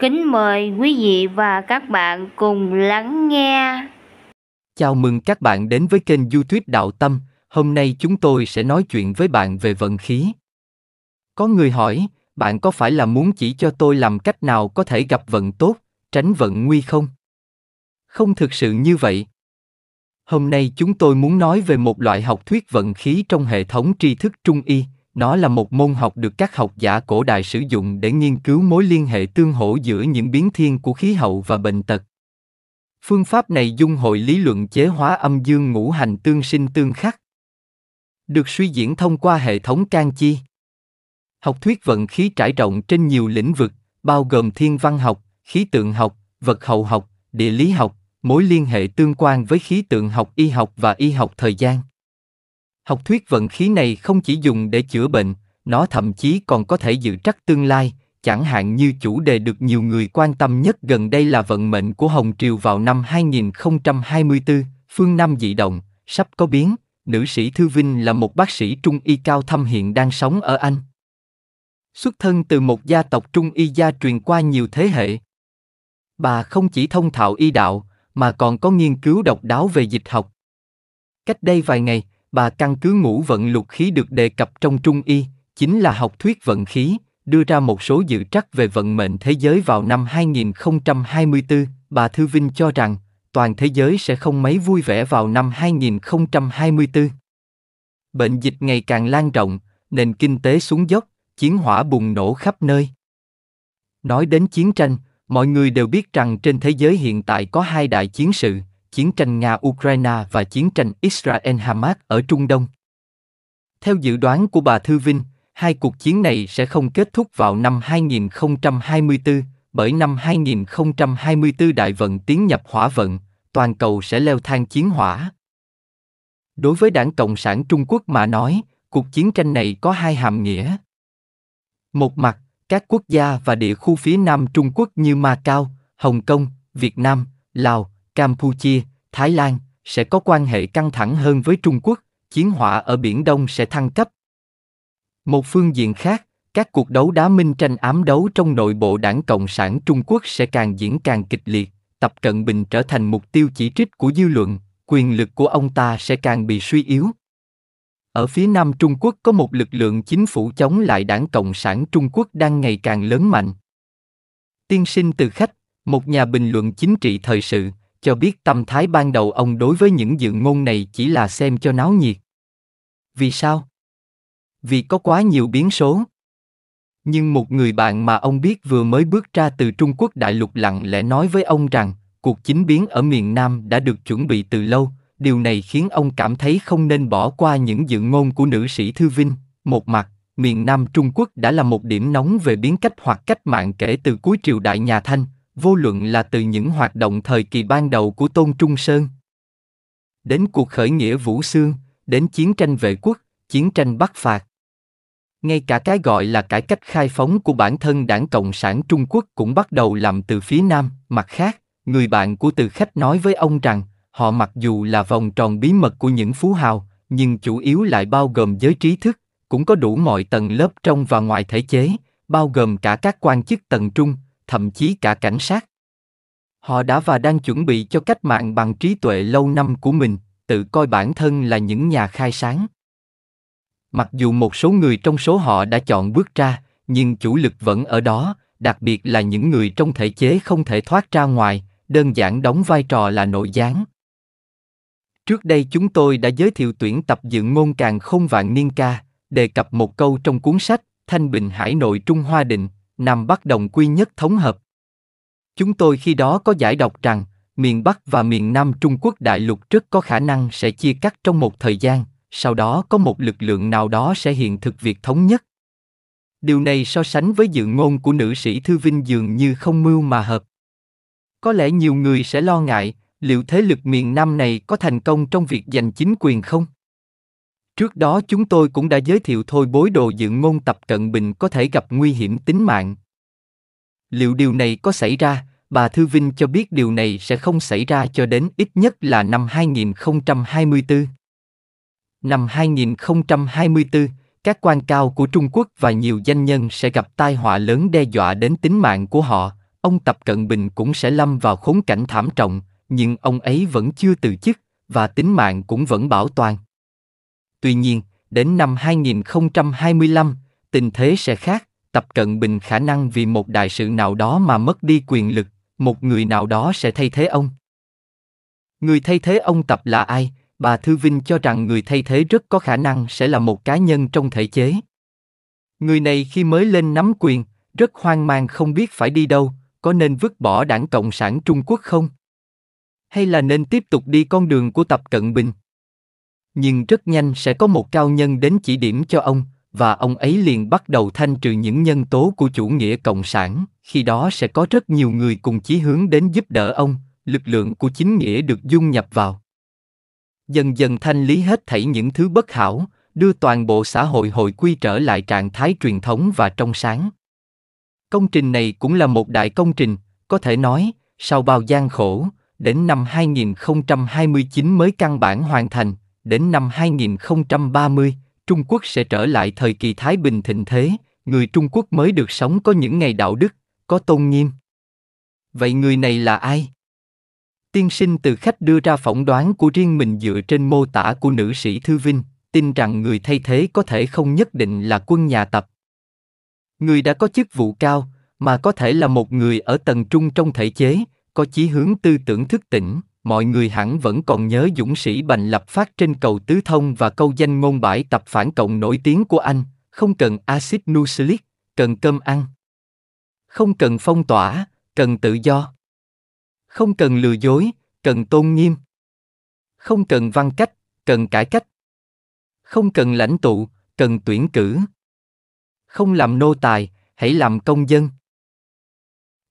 Kính mời quý vị và các bạn cùng lắng nghe. Chào mừng các bạn đến với kênh YouTube Đạo Tâm. Hôm nay chúng tôi sẽ nói chuyện với bạn về vận khí. Có người hỏi, bạn có phải là muốn chỉ cho tôi làm cách nào có thể gặp vận tốt, tránh vận nguy không? Không thực sự như vậy. Hôm nay chúng tôi muốn nói về một loại học thuyết vận khí trong hệ thống tri thức Trung y, nó là một môn học được các học giả cổ đại sử dụng để nghiên cứu mối liên hệ tương hỗ giữa những biến thiên của khí hậu và bệnh tật phương pháp này dung hội lý luận chế hóa âm dương ngũ hành tương sinh tương khắc được suy diễn thông qua hệ thống can chi học thuyết vận khí trải rộng trên nhiều lĩnh vực bao gồm thiên văn học khí tượng học vật hậu học địa lý học mối liên hệ tương quan với khí tượng học y học và y học thời gian Học thuyết vận khí này không chỉ dùng để chữa bệnh, nó thậm chí còn có thể dự trắc tương lai, chẳng hạn như chủ đề được nhiều người quan tâm nhất gần đây là vận mệnh của Hồng Triều vào năm 2024, phương Nam dị động, sắp có biến, nữ sĩ Thư Vinh là một bác sĩ trung y cao thâm hiện đang sống ở Anh. Xuất thân từ một gia tộc trung y gia truyền qua nhiều thế hệ. Bà không chỉ thông thạo y đạo, mà còn có nghiên cứu độc đáo về dịch học. Cách đây vài ngày, và căn cứ ngũ vận lục khí được đề cập trong Trung Y, chính là học thuyết vận khí, đưa ra một số dự trắc về vận mệnh thế giới vào năm 2024, bà Thư Vinh cho rằng toàn thế giới sẽ không mấy vui vẻ vào năm 2024. Bệnh dịch ngày càng lan rộng, nền kinh tế xuống dốc, chiến hỏa bùng nổ khắp nơi. Nói đến chiến tranh, mọi người đều biết rằng trên thế giới hiện tại có hai đại chiến sự, chiến tranh Nga-Ukraine và chiến tranh Israel-Hamas ở Trung Đông. Theo dự đoán của bà Thư Vinh, hai cuộc chiến này sẽ không kết thúc vào năm 2024, bởi năm 2024 đại vận tiến nhập hỏa vận, toàn cầu sẽ leo thang chiến hỏa. Đối với đảng Cộng sản Trung Quốc mà nói, cuộc chiến tranh này có hai hàm nghĩa. Một mặt, các quốc gia và địa khu phía Nam Trung Quốc như Macau, Hồng Kông, Việt Nam, Lào, Campuchia, Thái Lan sẽ có quan hệ căng thẳng hơn với Trung Quốc, chiến hỏa ở Biển Đông sẽ thăng cấp. Một phương diện khác, các cuộc đấu đá minh tranh ám đấu trong nội bộ đảng Cộng sản Trung Quốc sẽ càng diễn càng kịch liệt, Tập Cận Bình trở thành mục tiêu chỉ trích của dư luận, quyền lực của ông ta sẽ càng bị suy yếu. Ở phía Nam Trung Quốc có một lực lượng chính phủ chống lại đảng Cộng sản Trung Quốc đang ngày càng lớn mạnh. Tiên sinh từ khách, một nhà bình luận chính trị thời sự, cho biết tâm thái ban đầu ông đối với những dự ngôn này chỉ là xem cho náo nhiệt. Vì sao? Vì có quá nhiều biến số. Nhưng một người bạn mà ông biết vừa mới bước ra từ Trung Quốc đại lục lặng lẽ nói với ông rằng, cuộc chính biến ở miền Nam đã được chuẩn bị từ lâu, điều này khiến ông cảm thấy không nên bỏ qua những dự ngôn của nữ sĩ Thư Vinh. Một mặt, miền Nam Trung Quốc đã là một điểm nóng về biến cách hoặc cách mạng kể từ cuối triều đại nhà Thanh, vô luận là từ những hoạt động thời kỳ ban đầu của Tôn Trung Sơn. Đến cuộc khởi nghĩa Vũ Xương, đến chiến tranh vệ quốc, chiến tranh Bắc Phạt. Ngay cả cái gọi là cải cách khai phóng của bản thân đảng Cộng sản Trung Quốc cũng bắt đầu làm từ phía Nam. Mặt khác, người bạn của Từ Khách nói với ông rằng, họ mặc dù là vòng tròn bí mật của những phú hào, nhưng chủ yếu lại bao gồm giới trí thức, cũng có đủ mọi tầng lớp trong và ngoài thể chế, bao gồm cả các quan chức tầng trung, thậm chí cả cảnh sát. Họ đã và đang chuẩn bị cho cách mạng bằng trí tuệ lâu năm của mình, tự coi bản thân là những nhà khai sáng. Mặc dù một số người trong số họ đã chọn bước ra, nhưng chủ lực vẫn ở đó, đặc biệt là những người trong thể chế không thể thoát ra ngoài, đơn giản đóng vai trò là nội gián. Trước đây chúng tôi đã giới thiệu tuyển tập dựng ngôn càng không vạn niên ca, đề cập một câu trong cuốn sách Thanh Bình Hải Nội Trung Hoa Định, Nam Bắc đồng quy nhất thống hợp. Chúng tôi khi đó có giải đọc rằng, miền Bắc và miền Nam Trung Quốc đại lục rất có khả năng sẽ chia cắt trong một thời gian, sau đó có một lực lượng nào đó sẽ hiện thực việc thống nhất. Điều này so sánh với dự ngôn của nữ sĩ Thư Vinh dường như không mưu mà hợp. Có lẽ nhiều người sẽ lo ngại, liệu thế lực miền Nam này có thành công trong việc giành chính quyền không? Trước đó chúng tôi cũng đã giới thiệu thôi bối đồ dự ngôn tập cận bình có thể gặp nguy hiểm tính mạng. Liệu điều này có xảy ra? Bà Thư Vinh cho biết điều này sẽ không xảy ra cho đến ít nhất là năm 2024. Năm 2024, các quan cao của Trung Quốc và nhiều danh nhân sẽ gặp tai họa lớn đe dọa đến tính mạng của họ, ông Tập Cận Bình cũng sẽ lâm vào khốn cảnh thảm trọng, nhưng ông ấy vẫn chưa từ chức và tính mạng cũng vẫn bảo toàn. Tuy nhiên, đến năm 2025, tình thế sẽ khác, Tập Cận Bình khả năng vì một đại sự nào đó mà mất đi quyền lực, một người nào đó sẽ thay thế ông. Người thay thế ông Tập là ai? Bà Thư Vinh cho rằng người thay thế rất có khả năng sẽ là một cá nhân trong thể chế. Người này khi mới lên nắm quyền, rất hoang mang không biết phải đi đâu, có nên vứt bỏ đảng Cộng sản Trung Quốc không? Hay là nên tiếp tục đi con đường của Tập Cận Bình? nhưng rất nhanh sẽ có một cao nhân đến chỉ điểm cho ông và ông ấy liền bắt đầu thanh trừ những nhân tố của chủ nghĩa cộng sản khi đó sẽ có rất nhiều người cùng chí hướng đến giúp đỡ ông lực lượng của chính nghĩa được dung nhập vào dần dần thanh lý hết thảy những thứ bất hảo đưa toàn bộ xã hội hội quy trở lại trạng thái truyền thống và trong sáng công trình này cũng là một đại công trình có thể nói sau bao gian khổ đến năm 2029 mới căn bản hoàn thành đến năm 2030, Trung Quốc sẽ trở lại thời kỳ Thái Bình thịnh thế, người Trung Quốc mới được sống có những ngày đạo đức, có tôn nghiêm. Vậy người này là ai? Tiên sinh từ khách đưa ra phỏng đoán của riêng mình dựa trên mô tả của nữ sĩ Thư Vinh, tin rằng người thay thế có thể không nhất định là quân nhà tập. Người đã có chức vụ cao, mà có thể là một người ở tầng trung trong thể chế, có chí hướng tư tưởng thức tỉnh, mọi người hẳn vẫn còn nhớ dũng sĩ Bành Lập phát trên cầu Tứ Thông và câu danh ngôn bãi tập phản cộng nổi tiếng của anh, không cần axit nucleic, cần cơm ăn. Không cần phong tỏa, cần tự do. Không cần lừa dối, cần tôn nghiêm. Không cần văn cách, cần cải cách. Không cần lãnh tụ, cần tuyển cử. Không làm nô tài, hãy làm công dân.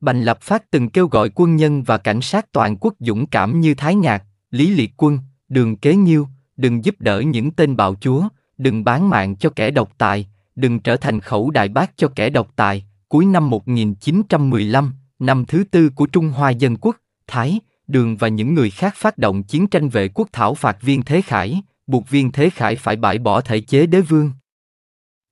Bành Lập Phát từng kêu gọi quân nhân và cảnh sát toàn quốc dũng cảm như Thái Nhạc, Lý Liệt Quân, Đường Kế Nhiêu, đừng giúp đỡ những tên bạo chúa, đừng bán mạng cho kẻ độc tài, đừng trở thành khẩu đại bác cho kẻ độc tài. Cuối năm 1915, năm thứ tư của Trung Hoa Dân Quốc, Thái, Đường và những người khác phát động chiến tranh vệ quốc thảo phạt viên Thế Khải, buộc viên Thế Khải phải bãi bỏ thể chế đế vương.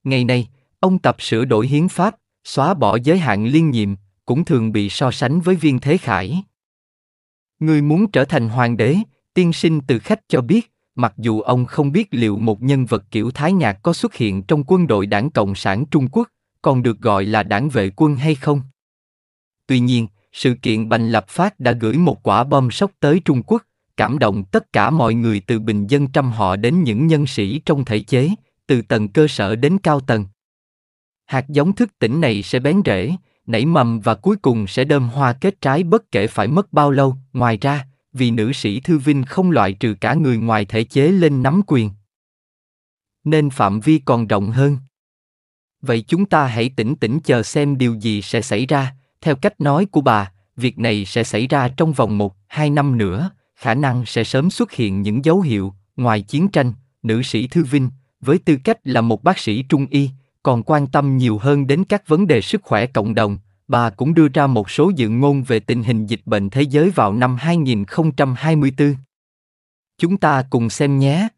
Ngày nay, ông tập sửa đổi hiến pháp, xóa bỏ giới hạn liên nhiệm, cũng thường bị so sánh với viên thế khải. Người muốn trở thành hoàng đế, tiên sinh từ khách cho biết, mặc dù ông không biết liệu một nhân vật kiểu Thái Nhạc có xuất hiện trong quân đội đảng Cộng sản Trung Quốc, còn được gọi là đảng vệ quân hay không. Tuy nhiên, sự kiện Bành Lập Phát đã gửi một quả bom sốc tới Trung Quốc, cảm động tất cả mọi người từ bình dân trăm họ đến những nhân sĩ trong thể chế, từ tầng cơ sở đến cao tầng. Hạt giống thức tỉnh này sẽ bén rễ, nảy mầm và cuối cùng sẽ đơm hoa kết trái bất kể phải mất bao lâu. Ngoài ra, vì nữ sĩ Thư Vinh không loại trừ cả người ngoài thể chế lên nắm quyền. Nên phạm vi còn rộng hơn. Vậy chúng ta hãy tỉnh tỉnh chờ xem điều gì sẽ xảy ra. Theo cách nói của bà, việc này sẽ xảy ra trong vòng một, hai năm nữa, khả năng sẽ sớm xuất hiện những dấu hiệu, ngoài chiến tranh, nữ sĩ Thư Vinh, với tư cách là một bác sĩ trung y, còn quan tâm nhiều hơn đến các vấn đề sức khỏe cộng đồng, bà cũng đưa ra một số dự ngôn về tình hình dịch bệnh thế giới vào năm 2024. Chúng ta cùng xem nhé.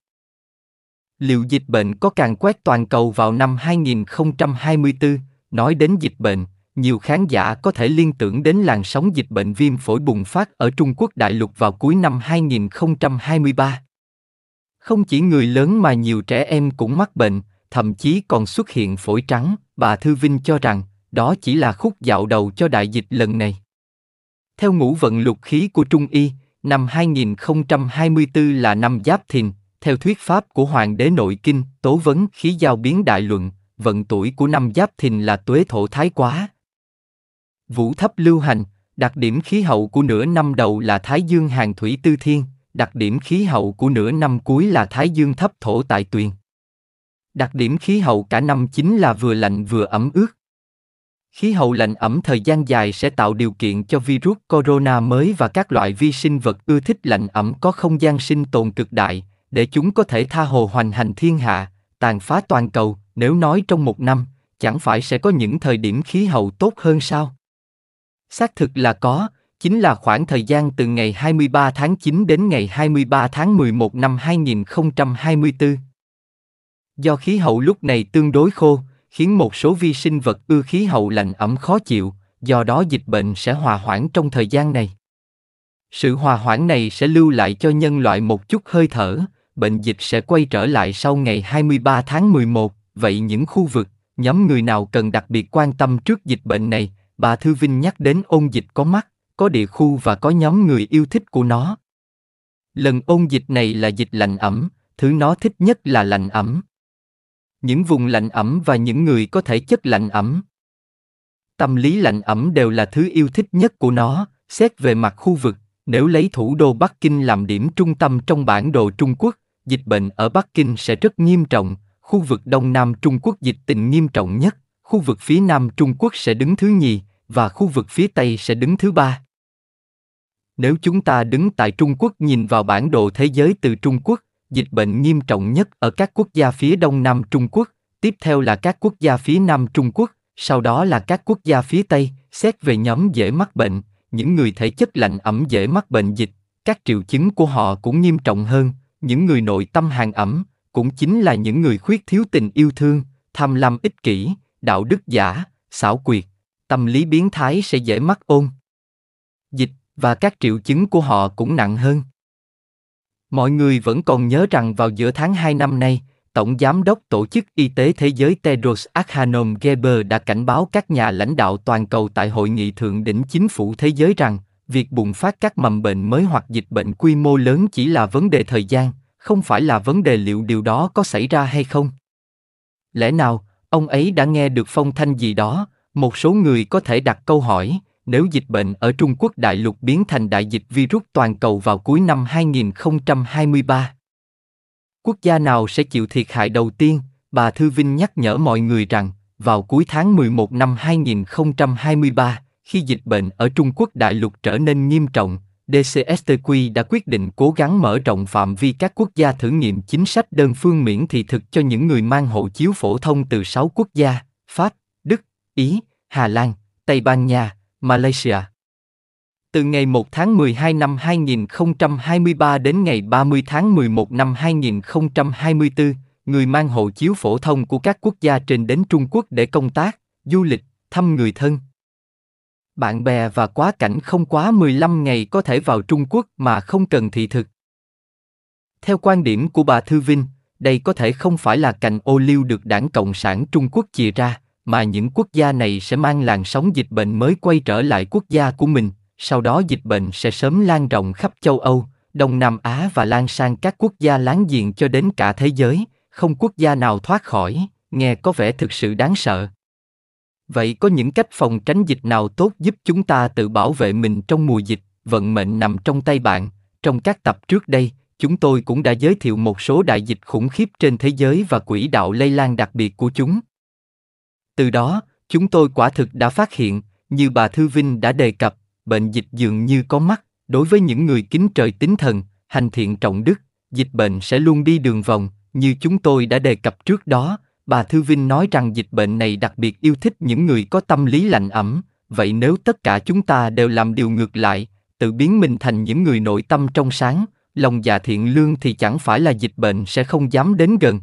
Liệu dịch bệnh có càng quét toàn cầu vào năm 2024? Nói đến dịch bệnh, nhiều khán giả có thể liên tưởng đến làn sóng dịch bệnh viêm phổi bùng phát ở Trung Quốc đại lục vào cuối năm 2023. Không chỉ người lớn mà nhiều trẻ em cũng mắc bệnh, thậm chí còn xuất hiện phổi trắng, bà Thư Vinh cho rằng đó chỉ là khúc dạo đầu cho đại dịch lần này. Theo ngũ vận lục khí của Trung Y, năm 2024 là năm Giáp Thìn, theo thuyết pháp của Hoàng đế Nội Kinh, Tố Vấn Khí Giao Biến Đại Luận, vận tuổi của năm Giáp Thìn là tuế thổ thái quá. Vũ thấp lưu hành, đặc điểm khí hậu của nửa năm đầu là Thái Dương hàng thủy tư thiên, đặc điểm khí hậu của nửa năm cuối là Thái Dương thấp thổ tại tuyền. Đặc điểm khí hậu cả năm chính là vừa lạnh vừa ẩm ướt. Khí hậu lạnh ẩm thời gian dài sẽ tạo điều kiện cho virus corona mới và các loại vi sinh vật ưa thích lạnh ẩm có không gian sinh tồn cực đại, để chúng có thể tha hồ hoành hành thiên hạ, tàn phá toàn cầu, nếu nói trong một năm, chẳng phải sẽ có những thời điểm khí hậu tốt hơn sao? Xác thực là có, chính là khoảng thời gian từ ngày 23 tháng 9 đến ngày 23 tháng 11 năm 2024. Do khí hậu lúc này tương đối khô, khiến một số vi sinh vật ưa khí hậu lạnh ẩm khó chịu, do đó dịch bệnh sẽ hòa hoãn trong thời gian này. Sự hòa hoãn này sẽ lưu lại cho nhân loại một chút hơi thở, bệnh dịch sẽ quay trở lại sau ngày 23 tháng 11, vậy những khu vực, nhóm người nào cần đặc biệt quan tâm trước dịch bệnh này, bà Thư Vinh nhắc đến ôn dịch có mắt, có địa khu và có nhóm người yêu thích của nó. Lần ôn dịch này là dịch lạnh ẩm, thứ nó thích nhất là lạnh ẩm, những vùng lạnh ẩm và những người có thể chất lạnh ẩm. Tâm lý lạnh ẩm đều là thứ yêu thích nhất của nó, xét về mặt khu vực, nếu lấy thủ đô Bắc Kinh làm điểm trung tâm trong bản đồ Trung Quốc, dịch bệnh ở Bắc Kinh sẽ rất nghiêm trọng, khu vực Đông Nam Trung Quốc dịch tình nghiêm trọng nhất, khu vực phía Nam Trung Quốc sẽ đứng thứ nhì, và khu vực phía Tây sẽ đứng thứ ba. Nếu chúng ta đứng tại Trung Quốc nhìn vào bản đồ thế giới từ Trung Quốc, dịch bệnh nghiêm trọng nhất ở các quốc gia phía đông nam Trung Quốc, tiếp theo là các quốc gia phía nam Trung Quốc, sau đó là các quốc gia phía Tây, xét về nhóm dễ mắc bệnh, những người thể chất lạnh ẩm dễ mắc bệnh dịch, các triệu chứng của họ cũng nghiêm trọng hơn, những người nội tâm hàng ẩm, cũng chính là những người khuyết thiếu tình yêu thương, tham lam ích kỷ, đạo đức giả, xảo quyệt, tâm lý biến thái sẽ dễ mắc ôn. Dịch và các triệu chứng của họ cũng nặng hơn. Mọi người vẫn còn nhớ rằng vào giữa tháng 2 năm nay, Tổng Giám đốc Tổ chức Y tế Thế giới Tedros Adhanom Ghebreyesus đã cảnh báo các nhà lãnh đạo toàn cầu tại Hội nghị Thượng đỉnh Chính phủ Thế giới rằng, việc bùng phát các mầm bệnh mới hoặc dịch bệnh quy mô lớn chỉ là vấn đề thời gian, không phải là vấn đề liệu điều đó có xảy ra hay không. Lẽ nào, ông ấy đã nghe được phong thanh gì đó, một số người có thể đặt câu hỏi, nếu dịch bệnh ở Trung Quốc đại lục biến thành đại dịch virus toàn cầu vào cuối năm 2023. Quốc gia nào sẽ chịu thiệt hại đầu tiên? Bà Thư Vinh nhắc nhở mọi người rằng, vào cuối tháng 11 năm 2023, khi dịch bệnh ở Trung Quốc đại lục trở nên nghiêm trọng, DCSTQ đã quyết định cố gắng mở rộng phạm vi các quốc gia thử nghiệm chính sách đơn phương miễn thị thực cho những người mang hộ chiếu phổ thông từ 6 quốc gia, Pháp, Đức, Ý, Hà Lan, Tây Ban Nha, Malaysia. Từ ngày 1 tháng 12 năm 2023 đến ngày 30 tháng 11 năm 2024, người mang hộ chiếu phổ thông của các quốc gia trên đến Trung Quốc để công tác, du lịch, thăm người thân. Bạn bè và quá cảnh không quá 15 ngày có thể vào Trung Quốc mà không cần thị thực. Theo quan điểm của bà Thư Vinh, đây có thể không phải là cành ô liu được đảng Cộng sản Trung Quốc chìa ra, mà những quốc gia này sẽ mang làn sóng dịch bệnh mới quay trở lại quốc gia của mình, sau đó dịch bệnh sẽ sớm lan rộng khắp châu Âu, Đông Nam Á và lan sang các quốc gia láng giềng cho đến cả thế giới, không quốc gia nào thoát khỏi, nghe có vẻ thực sự đáng sợ. Vậy có những cách phòng tránh dịch nào tốt giúp chúng ta tự bảo vệ mình trong mùa dịch, vận mệnh nằm trong tay bạn, trong các tập trước đây, chúng tôi cũng đã giới thiệu một số đại dịch khủng khiếp trên thế giới và quỹ đạo lây lan đặc biệt của chúng từ đó, chúng tôi quả thực đã phát hiện, như bà Thư Vinh đã đề cập, bệnh dịch dường như có mắt, đối với những người kính trời tín thần, hành thiện trọng đức, dịch bệnh sẽ luôn đi đường vòng, như chúng tôi đã đề cập trước đó, bà Thư Vinh nói rằng dịch bệnh này đặc biệt yêu thích những người có tâm lý lạnh ẩm, vậy nếu tất cả chúng ta đều làm điều ngược lại, tự biến mình thành những người nội tâm trong sáng, lòng dạ thiện lương thì chẳng phải là dịch bệnh sẽ không dám đến gần.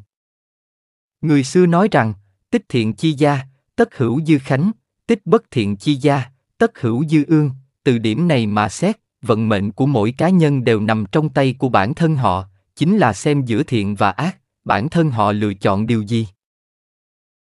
Người xưa nói rằng, tích thiện chi gia, tất hữu dư khánh, tích bất thiện chi gia, tất hữu dư ương, từ điểm này mà xét, vận mệnh của mỗi cá nhân đều nằm trong tay của bản thân họ, chính là xem giữa thiện và ác, bản thân họ lựa chọn điều gì.